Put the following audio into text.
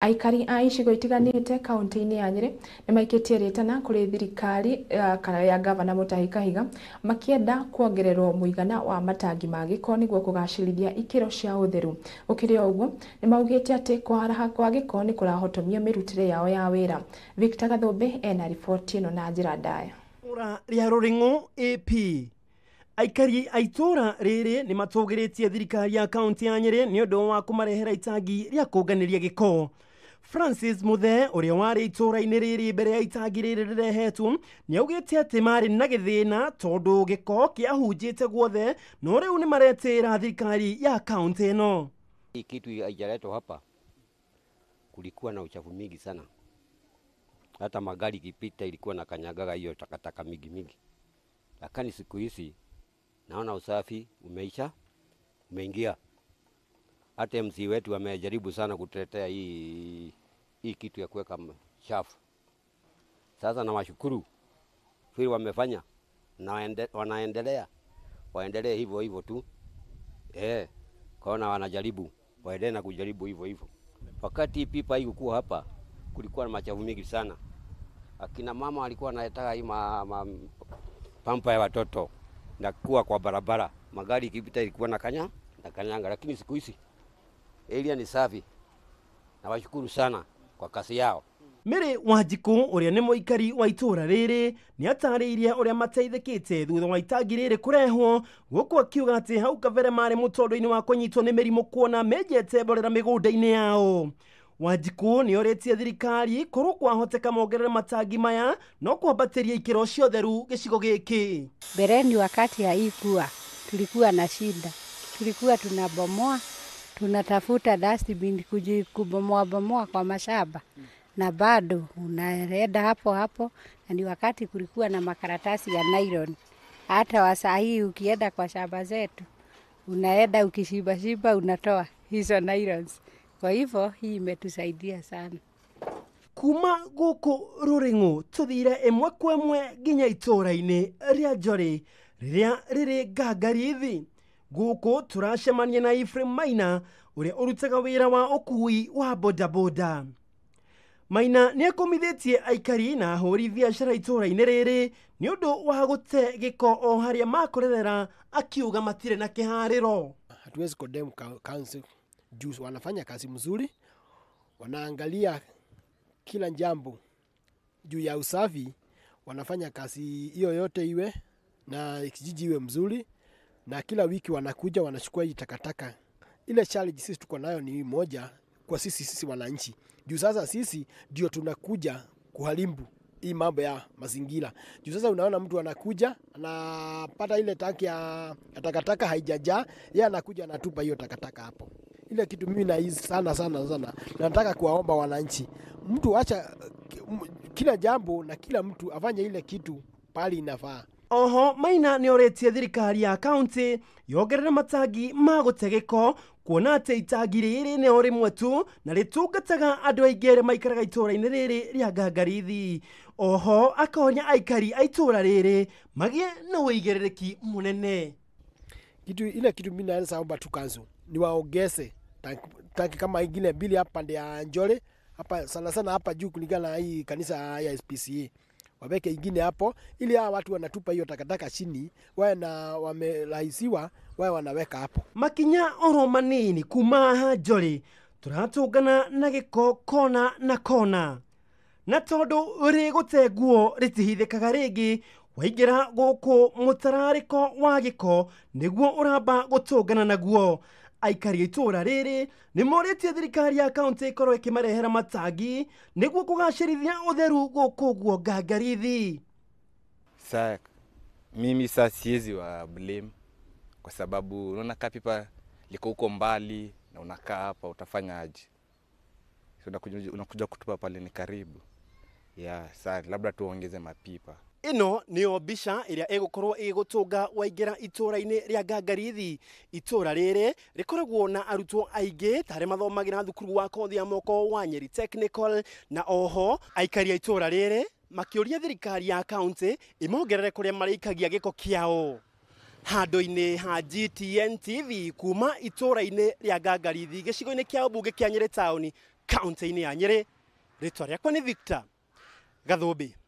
Aikari a icigo te kaunti-inĩ ya Nyerĩ nĩ maikĩtie rĩtana kuri thirikari uh, ya ngavana Mutahi Kahiga makienda kuongererwo muigana wa matangi ma gĩko nĩguo kũgacĩrithia ikĩro cia utheru Gũkĩrĩ o ni maugite maugĩte atĩ kwaraha kwa gĩko nĩ kũrahotomia mĩrutĩre yao ya wĩra. Victor Gathũmbi ena riboti ino na njĩra ndaya. ura rĩa Rũring'ũ AP aikari a itũra rĩrĩ nĩ matũgĩrĩtie thirikari ya kaunti ya Nyerĩ nĩ ũndũ wa kumarehera itangi ria kuganiria giko Francis Muthe uria wari itura-ini riri mbere ya itangi riri rirehetwo ni augite ati mari na githina tondu giko kiahunjite guothe no riu ni maretira thirikari ya kaunti ino kitu haijaletwa hapa kulikuwa na uchafu mingi sana hata magari kipita ilikuwa na kanyagaga hiyo takataka mingi mingi, lakini siku hizi naona usafi umeisha umeingia. Hata MC wetu amejaribu sana kutetea hii hii kitu ya kuweka chafu. Sasa nawashukuru vile wamefanya na wanaendelea, waendelee hivyo hivyo tu eh, kaona wanajaribu, waendelee na kujaribu hivyo hivyo. Wakati pipa hii kukua hapa, kulikuwa na machafu mengi sana. Akina mama walikuwa wanataka hii ma, ma, pampa ya watoto na kuwa kwa barabara, magari ikipita ilikuwa na kanya na kanyanga, lakini siku hizi area ni safi, nawashukuru sana kwa kasi yao mere wanjiku uria ni muikari wa itura riri ni atariirie uria mateithikite thutha wa itangi riri kurehwo guku akiuga ati hau kabere mari mutondo-ini wa kunyitwo ni mirimu kuona menjete mborera migunda-ini yao wanjiku nä orä thirikari korwo kwahoteka mongerere matangi maya no ikiro ikĩro ciotheru gicigo giki mbereni wakati ya ikua tulikuwa na shida tulikuwa tunabomoa tunatafuta dustbin bomoa kwa mashaba na bado unaenda hapo hapo, na ni wakati kulikuwa na makaratasi ya nylon. Hata wasahii ukienda kwa shaba zetu, unaenda ukishibashiba, unatoa hizo nylons. Kwa hivyo hii imetusaidia sana kuma guku ruringu tuthire emwe kwemwe imwe nginya itura-ini ria njori riria riri ngangariithi guko turacemania na Ephraim maina uria urutaga wira wa ukui wa bodaboda maina nä akomithitie aikari na ahåri biacara itåra-inä rĩrĩ nĩ ũndũ wa gũte giko o harĩa makorerera akiuga matire na kihariro hatuwezi kodem council juu wanafanya kazi mzuri wanaangalia kila jambo juu ya usafi wanafanya kazi hiyo yote iwe na kijiji iwe mzuri na kila wiki wanakuja wanachukua hii takataka. Ile challenge sisi tuko nayo ni moja kwa sisi sisi wananchi, juu sasa sisi ndio tunakuja kuharibu hii mambo ya mazingira. Juu sasa unaona mtu anakuja anapata ile tanki ya ya takataka haijajaa, yeye anakuja anatupa hiyo takataka hapo. Ile kitu mimi na hizi sana sana sana, nataka kuwaomba wananchi, mtu acha kila jambo na kila mtu afanye ile kitu pale inafaa. oho maina nä oretie thirikari ya county yongerere matangi ma gå kuona atä itangi rä rä nä o rä mwe tu na rä tungataga andå aingä rä maikaraga itå ra-inä rä rä rä a ngangarithi oho akonya aikari a itå ra rä rä magä na wä igä rä rä ki må nene ina kidu mina ene sababu batu kanzu ni waongeze tanki kama ingine bili hapa ndi ya njole hapa sana sana hapa juu kulingana na hii kanisa ya SPCA waweke ingine hapo, ili hawa watu wanatupa hiyo takataka chini wae na wamerahisiwa wae wanaweka hapo. makinya oro manini kuma haha njori turatũngana na giko kona na kona na tondu rĩ gũte nguo rĩtihithĩkaga rĩngĩ waingĩra gũkũ mũtararĩko wa giko niguo uramba gutungana naguo aikari itura riri nimoretie thirikari ya kaunti ikorwo ikimarehera matagi niguo kugacirithia utheru gukuguo ngangarithi sa mimi sa siwezi wa blame kwa sababu unaona kapipa liko huko mbali na unakaa hapa utafanya aji unakuja, unakuja kutupa pale ni karibu ya yeah, sa labda tuongeze mapipa ino niyo mbica iria ego toga waigera itora ine ria gagarithi itora lere rikoragwo na arutwo aige tare madho thukuru wa wako ya moko wa nyeri technical na oho aikaria itora lere makioria thirikari ya kaunti imongerere kuria marikagia giageko kiao handå-inä ha gtn tv kuma itå-ra-inä rä ngangarithi gä cigo-inä kä nyere å kaunte kä a nyä rä inä ya rä twa rä akwa victor gathå mbä